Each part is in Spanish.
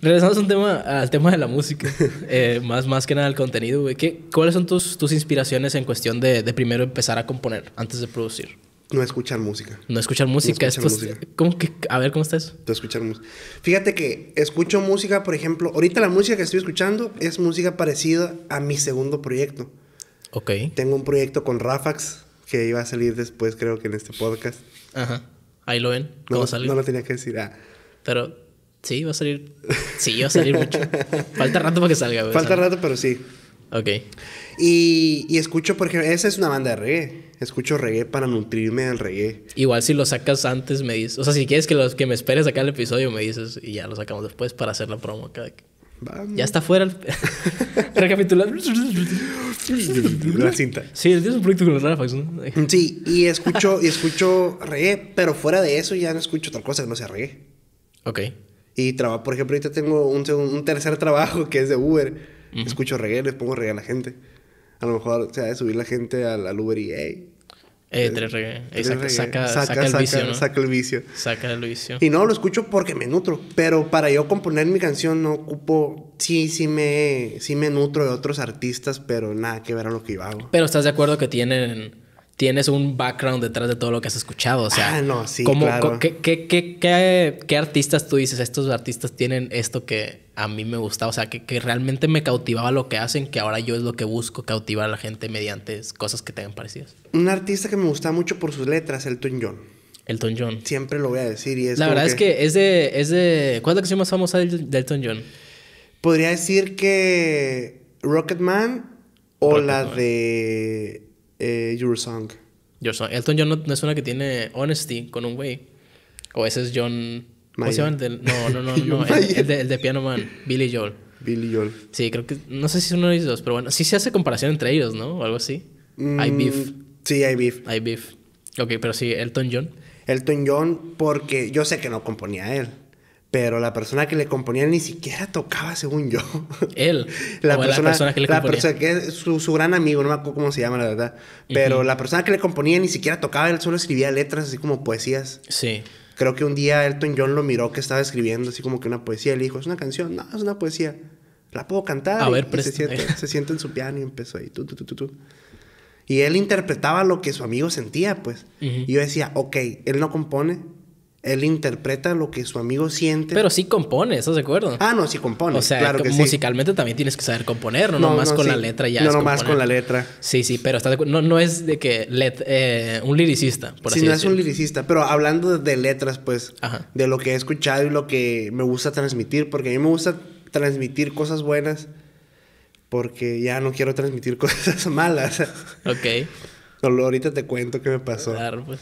Regresamos un tema, al tema de la música, eh, más, que nada al contenido, güey. ¿Cuáles son tus, inspiraciones en cuestión de, primero empezar a componer antes de producir? No escuchar música. No escuchar música. No escuchar música. ¿cómo que, a ver, ¿cómo está eso? No escuchar música. Fíjate que escucho música, por ejemplo, ahorita la música que estoy escuchando es música parecida a mi segundo proyecto. Ok. Tengo un proyecto con Rafax que iba a salir después, creo que en este podcast. Ajá. Ahí lo ven. ¿Cómo no, salió? No lo tenía que decir. Ah. Pero Sí, va a salir. Sí, va a salir mucho. Falta rato para que salga, güey. Falta rato, pero sí. Ok. Y, escucho, por ejemplo, esa es una banda de reggae. Escucho reggae para nutrirme del reggae. Igual si lo sacas antes, me dices. O sea, si quieres que, los, que me esperes acá el episodio, me dices. Y ya lo sacamos después para hacer la promo acá. Ya está fuera. El... Recapitulando. la cinta. Sí, tienes un proyecto con los Rafax, ¿no? sí, y escucho, y escucho reggae, pero fuera de eso ya no escucho tal cosa que no sea reggae. Ok. Y trabajo, por ejemplo, ahorita tengo un, tercer trabajo que es de Uber. Escucho reggae, les pongo reggae a la gente. A lo mejor, o sea, de subir la gente al, Uber y, hey, eh, tres reggae. Eh, saca, saca, saca, el vicio, saca el vicio. Saca el vicio. Y no, lo escucho porque me nutro. Pero para yo componer mi canción no ocupo... Sí, sí me, sí me nutro de otros artistas, pero nada que ver a lo que yo hago. Pero estás de acuerdo que tienen tienes un background detrás de todo lo que has escuchado. O sea, ah, no, sí, qué, artistas tú dices? Estos artistas tienen esto que a mí me gusta. O sea, que, realmente me cautivaba lo que hacen, que ahora yo es lo que busco, cautivar a la gente mediante cosas que tengan parecidas. Un artista que me gusta mucho por sus letras, Elton John. Elton John. Siempre lo voy a decir y es La verdad es que es de, ¿Cuál es la canción más famosa de Elton John? Podría decir que Rocketman o la de eh, Your Song. Your Song. Elton John no, es una que tiene Honesty con un güey. O ese es John. ¿Cómo se no, no, no, el, de, Piano Man, Billy Joel. Billy Joel. Sí, creo que. No sé si es uno de ellos dos, pero bueno, sí se hace comparación entre ellos, ¿no? O algo así. Mm, Beef. Sí, I Beef. I Beef. Ok, pero sí, Elton John. Elton John, porque yo sé que no componía él pero la persona que le componía ni siquiera tocaba, según yo. Él. la, persona, que le componía. su, gran amigo, no me acuerdo cómo se llama, la verdad. Pero la persona que le componía ni siquiera tocaba, él solo escribía letras, así como poesías. Sí. Creo que un día Elton John lo miró que estaba escribiendo así como que una poesía. Le dijo, es una canción. No, es una poesía. La puedo cantar. A ver, se, siente, en su piano y empezó ahí. Tú, y él interpretaba lo que su amigo sentía, pues. Y yo decía, ok, él no compone, él interpreta lo que su amigo siente. Pero sí compone, ¿estás de acuerdo? Ah, no, sí compone. O sea, que musicalmente también tienes que saber componer, no, no nomás con la letra ya. No nomás con la letra. Sí, sí, pero está no, no es de que let, eh, un liricista, por sí, no es un liricista, pero hablando de letras, pues, de lo que he escuchado y lo que me gusta transmitir, porque a mí me gusta transmitir cosas buenas, porque ya no quiero transmitir cosas malas. Ok. ahorita te cuento qué me pasó. Claro, pues.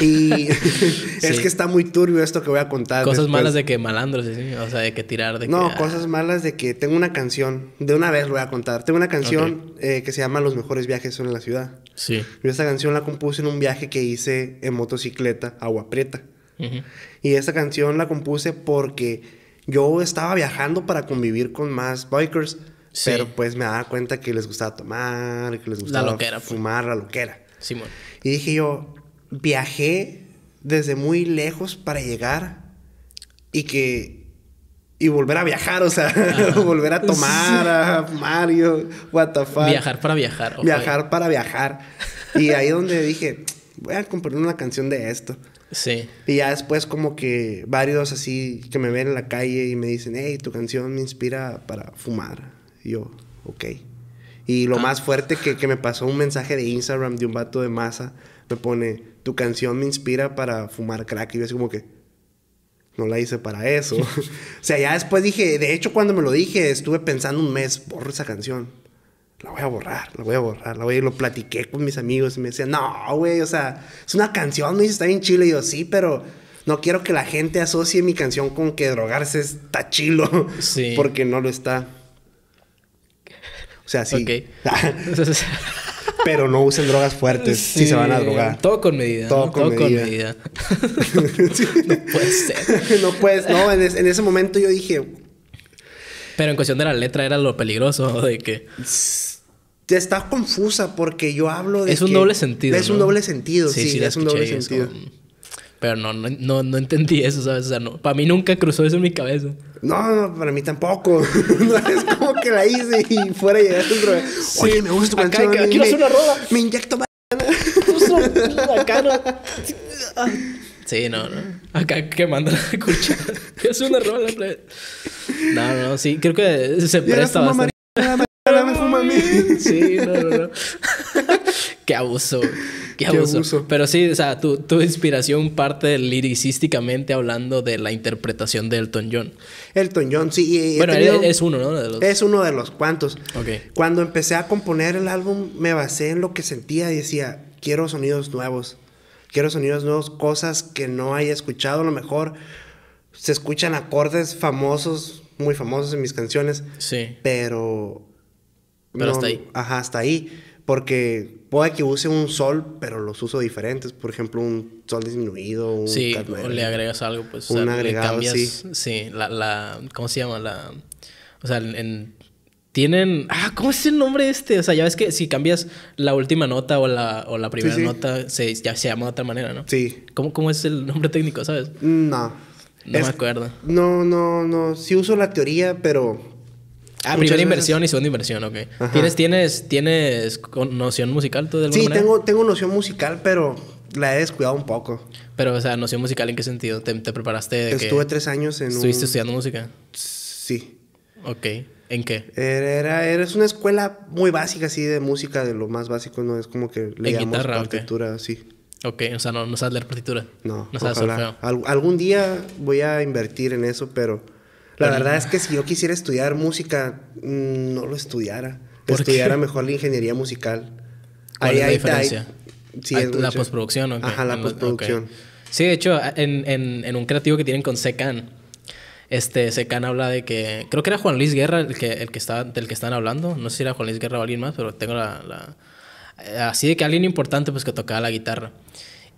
Y es que está muy turbio esto que voy a contar. Cosas malas de que malandros, ¿sí? o sea, de que tirar de No, que, No, ah. cosas malas de que tengo una canción, de una vez lo voy a contar. Tengo una canción eh, que se llama Los mejores viajes son en la ciudad. Sí. Yo esta canción la compuse en un viaje que hice en motocicleta, Agua Prieta. Y esta canción la compuse porque yo estaba viajando para convivir con más bikers, pero pues me daba cuenta que les gustaba tomar, que les gustaba pues. fumar, la loquera. Simón. Y dije yo, viajé desde muy lejos para llegar y que y volver a viajar, o sea, volver a tomar, a Mario, what the fuck. Viajar para viajar. Viajar para viajar. Y ahí donde dije, voy a componer una canción de esto. Sí. Y ya después como que varios así que me ven en la calle y me dicen, hey, tu canción me inspira para fumar. yo, ok. Y lo ah. más fuerte que, que me pasó un mensaje de Instagram de un vato de masa, me pone, tu canción me inspira para fumar crack. Y yo así como que, no la hice para eso. o sea, ya después dije, de hecho cuando me lo dije, estuve pensando un mes, borro esa canción. La voy a borrar, la voy a borrar, la voy a... Lo platiqué con mis amigos y me decían, no, güey, o sea, es una canción, me dice, está bien chile. Y yo, sí, pero no quiero que la gente asocie mi canción con que drogarse está chilo. Sí. Porque no lo está. O sea, sí. Okay. Pero no usen drogas fuertes si se van a drogar. Todo con medida. Todo, con, medida. No puede ser. No puede ser. no puedes. No, en, ese momento yo dije. Pero en cuestión de la letra era lo peligroso de que. Estás confusa porque yo hablo de. Es un doble sentido. Es un doble sentido, sí, sí, es un doble sentido. Pero no, no, no, no entendí eso, ¿sabes? O sea, no, para mí nunca cruzó eso en mi cabeza. No, no para mí tampoco. no es como que la hice y fuera y llegaste un Sí, me gusta tu acá, canción. Acá, quiero hacer una rola. Me inyecto cara. sí, no, no. Acá quemando la escucha. es una rola. No, no, sí. Creo que se presta bastante. Sí, no, no, no abuso, qué abuso. Pero sí, o sea, tu, inspiración parte liricísticamente hablando de la interpretación de Elton John. Elton John, sí. bueno, él es uno, ¿no? Es uno de los cuantos. Ok. Cuando empecé a componer el álbum, me basé en lo que sentía y decía, quiero sonidos nuevos. Quiero sonidos nuevos, cosas que no haya escuchado. A lo mejor se escuchan acordes famosos, muy famosos en mis canciones. Sí. Pero. Pero hasta ahí. Ajá, hasta ahí. Porque Puede que use un sol, pero los uso diferentes. Por ejemplo, un sol disminuido, o le agregas algo, pues. Un agregado, sí. Sí, la, la... ¿Cómo se llama? La... O sea, en, tienen. Ah, ¿cómo es el nombre este? O sea, ya ves que si cambias la última nota o la, o la primera nota, se, ya se llama de otra manera, ¿no? Sí. ¿Cómo, cómo es el nombre técnico, sabes? No. No me acuerdo. No, no, no. Sí uso la teoría, pero Ah, primera inversión y segunda inversión, ok. ¿Tienes, tienes, tienes noción musical tú de alguna Sí, tengo, tengo noción musical, pero la he descuidado un poco. Pero, o sea, noción musical, ¿en qué sentido? ¿Te, preparaste? De Estuve tres años en ¿Estuviste estudiando música? Sí. Ok. ¿En qué? Era, era, es una escuela muy básica, así, de música, de lo más básico, ¿no? Es como que leíamos guitarra, partitura, okay. sí. Ok, o sea, no, sabes leer partitura. No, no sabes algún día voy a invertir en eso, pero... La verdad es que si yo quisiera estudiar música, mm, no lo estudiara. Estudiara mejor la ingeniería musical. ahí, es la diferencia? la postproducción. Ajá, la postproducción. Sí, de hecho, en, un creativo que tienen con Secan, este, Secan habla de que, creo que era Juan Luis Guerra el que, el que estaba, del que están hablando, no sé si era Juan Luis Guerra o alguien más, pero tengo la, así de que alguien importante pues que tocaba la guitarra.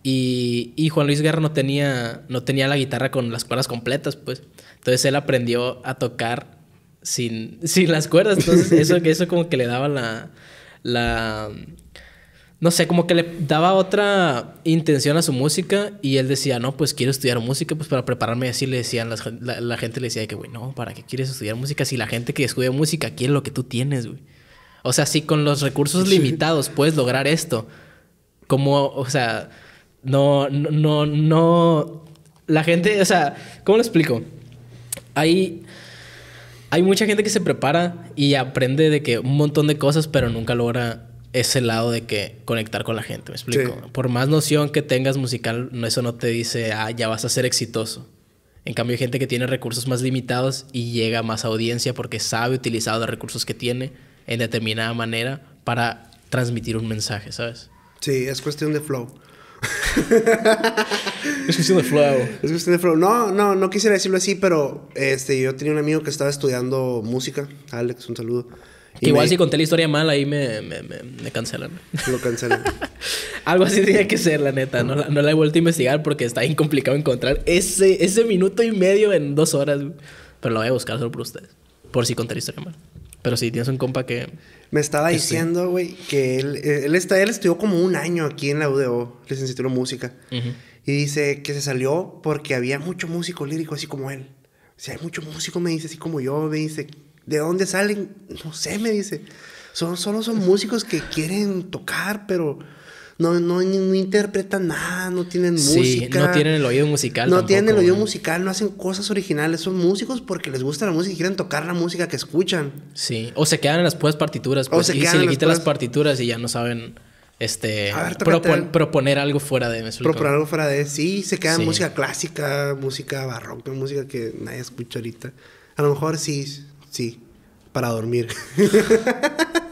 Y, y, Juan Luis Guerra no tenía, no tenía la guitarra con las cuerdas completas, pues. Entonces él aprendió a tocar sin, sin las cuerdas. Entonces eso, eso como que le daba la, la... No sé, como que le daba otra intención a su música y él decía, no, pues quiero estudiar música, pues para prepararme Y así le decían, la, la, gente le decía que, güey, no, ¿para qué quieres estudiar música si la gente que estudia música quiere lo que tú tienes, güey? O sea, si con los recursos limitados puedes lograr esto, como, o sea, no, no, no, La gente, o sea, ¿cómo lo explico? Hay, hay mucha gente que se prepara y aprende de que un montón de cosas, pero nunca logra ese lado de que conectar con la gente, ¿me explico? Por más noción que tengas musical, eso no te dice, ah, ya vas a ser exitoso. En cambio, hay gente que tiene recursos más limitados y llega a más audiencia porque sabe utilizar los recursos que tiene en determinada manera para transmitir un mensaje, ¿sabes? Sí, es cuestión de flow. es cuestión Es cuestión de flow. No, no, no quisiera decirlo así, pero este, yo tenía un amigo que estaba estudiando música. Alex, un saludo. igual si conté la historia mal, ahí me, cancelan. Lo cancelan. Algo así tenía que ser, la neta. No la, he vuelto a investigar porque está bien complicado encontrar ese, ese minuto y medio en dos horas. Pero lo voy a buscar solo por ustedes. Por si conté la historia mal. Pero si tienes un compa que... Me estaba este. diciendo, güey, que él, eh, él, está, él estudió como un año aquí en la UDO, licenciatura en música. Y dice que se salió porque había mucho músico lírico así como él. O sea, hay mucho músico, me dice, así como yo, me dice, ¿de dónde salen? No sé, me dice. Son, solo son músicos que quieren tocar, pero no, no, no interpretan nada, no tienen sí, música. No tienen el oído musical. No tienen el oído ¿eh? musical, no hacen cosas originales. Son músicos porque les gusta la música y quieren tocar la música que escuchan. Sí, o se quedan en las puras partituras. Pues, o se y le quitan las, partituras y ya no saben este proponer algo fuera de eso. Proponer algo fuera de sí, se queda en música clásica, música barroca, música que nadie escucha ahorita. A lo mejor sí, sí, para dormir.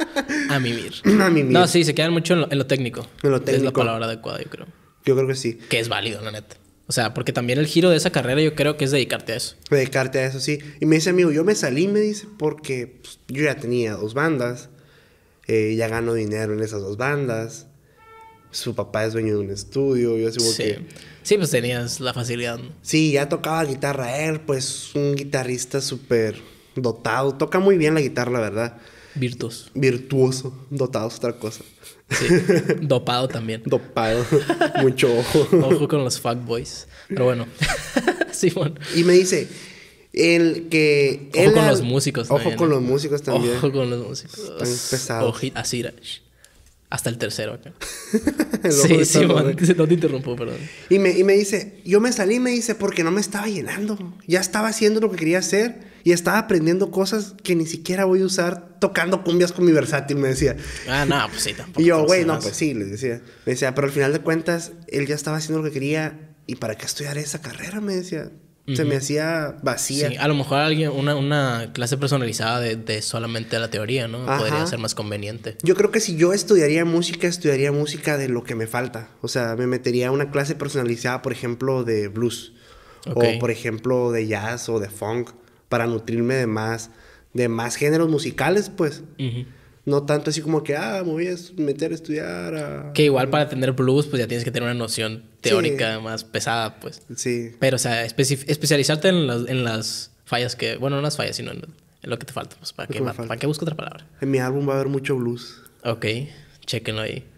A mimir. No, sí, se quedan mucho en lo, técnico. En lo técnico. Es la palabra adecuada, yo creo. Yo creo que sí. Que es válido, la neta. O sea, porque también el giro de esa carrera yo creo que es dedicarte a eso. Dedicarte a eso, sí. Y me dice, amigo, yo me salí, me dice, porque pues, yo ya tenía dos bandas. Eh, ya gano dinero en esas dos bandas. Su papá es dueño de un estudio. Yo así sí. sí, pues tenías la facilidad. Sí, ya tocaba guitarra él, pues un guitarrista súper dotado. Toca muy bien la guitarra, la verdad. Virtuoso. Virtuoso. Dotado es otra cosa. Sí. Dopado también. Dopado. Mucho ojo. Ojo con los fuckboys. Pero bueno. Simón. Y me dice, el que. Ojo con los músicos Ojo con ¿eh? los músicos también. Ojo con los músicos. Están hasta el tercero acá. sí, sí, No te interrumpo, perdón. Y me, y me dice, yo me salí, me dice, porque no me estaba llenando. Ya estaba haciendo lo que quería hacer y estaba aprendiendo cosas que ni siquiera voy a usar tocando cumbias con mi versátil, me decía. Ah, no, pues sí, tampoco. Y yo, güey, no, pues sí, le decía. Me decía, pero al final de cuentas, él ya estaba haciendo lo que quería y para qué estudiar esa carrera, me decía. Se me hacía vacía. Sí, a lo mejor alguien, una, clase personalizada de, de solamente la teoría, ¿no? Podría ser más conveniente. Yo creo que si yo estudiaría música, estudiaría música de lo que me falta. O sea, me metería a una clase personalizada, por ejemplo, de blues. O, por ejemplo, de jazz o de funk para nutrirme de más, de más géneros musicales, pues. No tanto así como que, ah, me voy a meter a estudiar. Que igual para tener blues, pues ya tienes que tener una noción teórica más pesada, pues. Sí. Pero, o sea, especializarte en las, fallas que, bueno, no las fallas, sino en, lo que te falta, pues, para, qué para, otra palabra. En mi álbum va a haber mucho blues. Ok, chequenlo ahí.